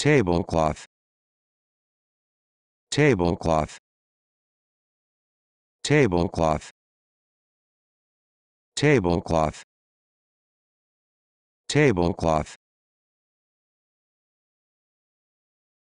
tablecloth tablecloth tablecloth tablecloth tablecloth